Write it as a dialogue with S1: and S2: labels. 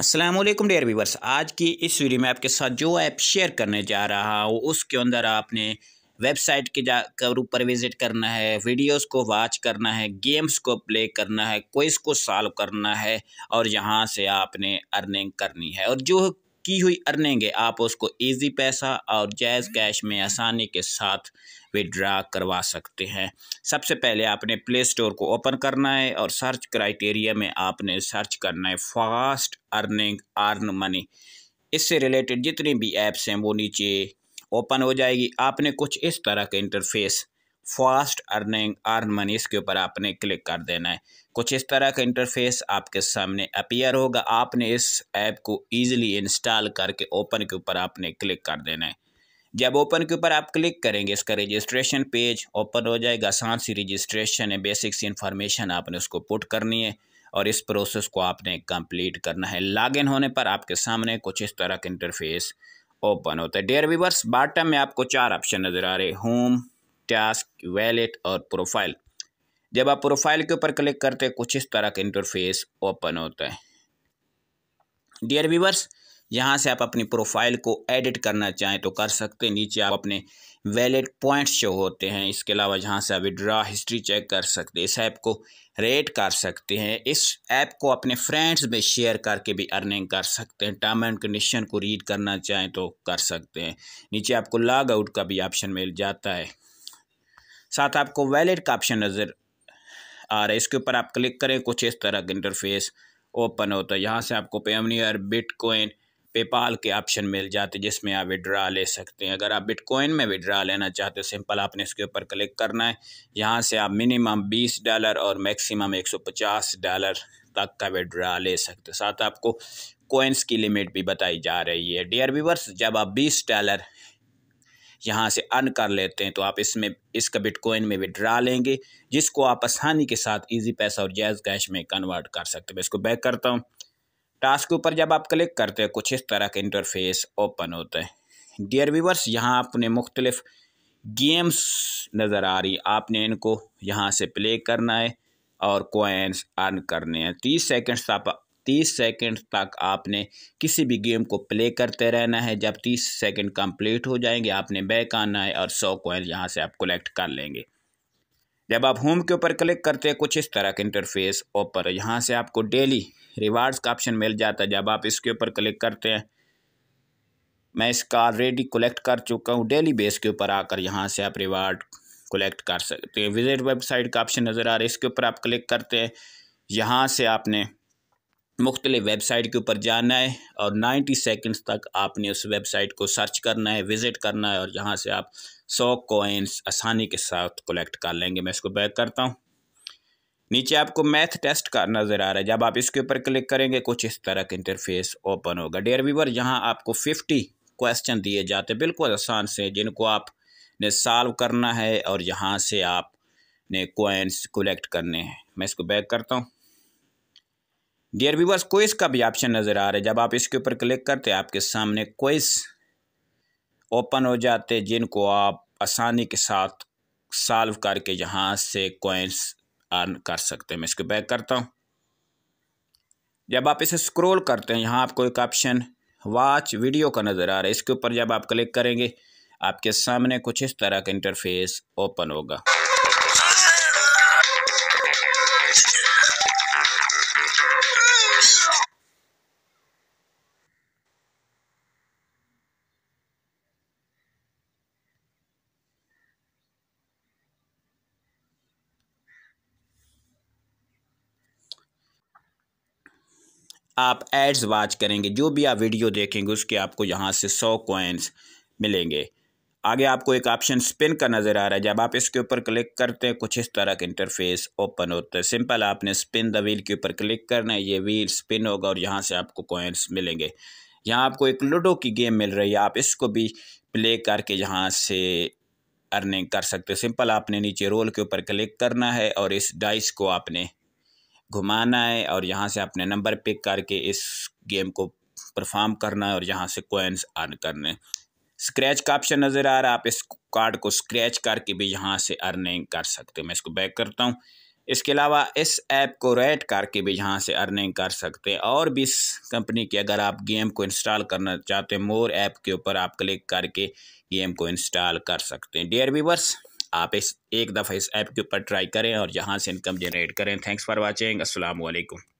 S1: Aslam dare viewers आज की इस वीडियो में आपके साथ जो ऐप शेयर करने जा रहा हूँ उसके अंदर आपने वेबसाइट के जा कर ऊपर विज़िट करना है वीडियोस को वॉच करना है गेम्स को प्ले करना है क्विज को सॉल्व करना है और यहाँ से आपने अर्निंग करनी है और जो की हुई अर्निंग है आप उसको इजी पैसा और जायज़ कैश में आसानी के साथ विड्रा करवा सकते हैं सबसे पहले आपने प्ले स्टोर को ओपन करना है और सर्च क्राइटेरिया में आपने सर्च करना है फास्ट अर्निंग अर्न मनी इससे रिलेटेड जितनी भी ऐप्स हैं वो नीचे ओपन हो जाएगी आपने कुछ इस तरह का interface fast earning earn money इसके ऊपर आपने क्लिक कर देना है कुछ इस तरह का इंटरफेस आपके सामने अपीयर होगा आपने इस ऐप को ईजिली इंस्टॉल करके ओपन के ऊपर आपने क्लिक कर देना है जब ओपन के ऊपर आप क्लिक करेंगे इसका रजिस्ट्रेशन पेज ओपन हो जाएगा आसान सी रजिस्ट्रेशन है बेसिक सी इन्फॉर्मेशन आपने उसको पुट करनी है और इस प्रोसेस को आपने कंप्लीट करना है इन होने पर आपके सामने कुछ इस तरह का इंटरफेस ओपन होता है डेयर विवर्स बाटम में आपको चार ऑप्शन नज़र आ रहे होम टास्क वैलेट और प्रोफाइल जब आप प्रोफाइल के ऊपर क्लिक करते हैं कुछ इस तरह का इंटरफेस ओपन होता है डियर व्यूवर्स यहाँ से आप अपनी प्रोफाइल को एडिट करना चाहें तो कर सकते हैं नीचे आप अपने वैलिड पॉइंट्स शो होते हैं इसके अलावा जहाँ से आप विड्रा हिस्ट्री चेक कर सकते हैं इस ऐप को रेट कर सकते हैं इस ऐप को अपने फ्रेंड्स में शेयर करके भी अर्निंग कर सकते हैं टर्म एंड कंडीशन को रीड करना चाहें तो कर सकते हैं नीचे आपको लॉग आउट का भी ऑप्शन मिल जाता है साथ आपको वैलिड का ऑप्शन नज़र आ रहा है इसके ऊपर आप क्लिक करें कुछ इस तरह का इंटरफेस ओपन होता है यहाँ से आपको पेमनियर बिटकॉइन पेपाल के ऑप्शन मिल जाते जिसमें आप विड्रा ले सकते हैं अगर आप बिटकॉइन में विड्रा लेना चाहते हो सिंपल आपने इसके ऊपर क्लिक करना है यहाँ से आप मिनिमम 20 डॉलर और मैक्सिमम 150 डॉलर तक का विड्रा ले सकते हैं साथ आपको कोइंस की लिमिट भी बताई जा रही है डियर व्यूवर्स जब आप 20 डॉलर यहाँ से अर्न कर लेते हैं तो आप इसमें इसका बिटकॉइन में विड्रा लेंगे जिसको आप आसानी के साथ इजी पैसा और जैज़ कैश में कन्वर्ट कर सकते हो मैं इसको बैक करता हूँ टास्क के ऊपर जब आप क्लिक करते हैं कुछ इस तरह के इंटरफेस ओपन होते हैं डियर व्यूवर्स यहाँ आपने मुख्तलिफ़ गेम्स नज़र आ रही आपने इनको यहाँ से प्ले करना है और कोइंस अर्न करने हैं तीस सेकेंड्स आप तीस सेकंड तक आपने किसी भी गेम को प्ले करते रहना है जब तीस सेकंड कंप्लीट हो जाएंगे आपने बैक आना है और सौ कोइन यहाँ से आप कलेक्ट कर लेंगे जब आप होम के ऊपर क्लिक करते हैं कुछ इस तरह के इंटरफेस ऊपर यहाँ से आपको डेली रिवार्ड्स का ऑप्शन मिल जाता है जब आप इसके ऊपर क्लिक करते हैं मैं इसका ऑलरेडी कलेक्ट कर चुका हूँ डेली बेस के ऊपर आकर यहाँ से आप रिवार्ड कलेक्ट कर सकते हैं विजिट वेबसाइट का ऑप्शन नज़र आ रहा है इसके ऊपर आप क्लिक करते हैं यहाँ से आपने मुख्तलि वेबसाइट के ऊपर जाना है और 90 सेकंड्स तक आपने उस वेबसाइट को सर्च करना है विज़िट करना है और यहाँ से आप 100 कोइंस आसानी के साथ कलेक्ट कर लेंगे मैं इसको बैक करता हूँ नीचे आपको मैथ टेस्ट का नज़र आ रहा है जब आप इसके ऊपर क्लिक करेंगे कुछ इस तरह का इंटरफेस ओपन होगा डेयर व्यूवर यहाँ आपको फिफ्टी क्वेश्चन दिए जाते हैं बिल्कुल आसान से जिनको आप ने सॉल्व करना है और यहाँ से आप ने कोइंस कलेक्ट करने हैं मैं इसको बैक करता हूँ डियर व्यूवर्स क्विज का भी ऑप्शन नज़र आ रहा है जब आप इसके ऊपर क्लिक करते आपके सामने क्विज ओपन हो जाते जिनको आप आसानी के साथ सॉल्व करके यहाँ से कोइंस अर्न कर सकते हैं मैं इसको बैक करता हूँ जब आप इसे स्क्रॉल करते हैं यहाँ आपको एक ऑप्शन वॉच वीडियो का नज़र आ रहा है इसके ऊपर जब आप क्लिक करेंगे आपके सामने कुछ इस तरह का इंटरफेस ओपन होगा आप एड्स वाच करेंगे जो भी आप वीडियो देखेंगे उसके आपको यहाँ से सौ कोइंस मिलेंगे आगे आपको एक ऑप्शन स्पिन का नज़र आ रहा है जब आप इसके ऊपर क्लिक करते हैं कुछ इस तरह का इंटरफेस ओपन होता है सिंपल आपने स्पिन द व्हील के ऊपर क्लिक करना है ये व्हील स्पिन होगा और यहाँ से आपको कोइंस मिलेंगे यहाँ आपको एक लूडो की गेम मिल रही है आप इसको भी प्ले करके यहाँ से अर्निंग कर सकते हो सिंपल आपने नीचे रोल के ऊपर क्लिक करना है और इस डाइस को आपने घुमाना है और यहाँ से अपने नंबर पिक करके इस गेम को परफॉर्म करना है और यहाँ से कोइंस अर्न करने स्क्रैच का ऑप्शन नज़र आ रहा है आप इस कार्ड को स्क्रैच करके भी यहाँ से अर्निंग कर सकते हैं मैं इसको बैक करता हूँ इसके अलावा इस ऐप को रेड करके भी यहाँ से अर्निंग कर सकते हैं और भी इस कंपनी की अगर आप गेम को इंस्टॉल करना चाहते हैं मोर ऐप के ऊपर आप क्लिक करके गेम को इंस्टॉल कर सकते हैं डियर वीवर्स आप इस एक दफ़ा इस ऐप के ऊपर ट्राई करें और यहाँ से इनकम जनरेट करें थैंक्स फॉर वॉचिंग असलकम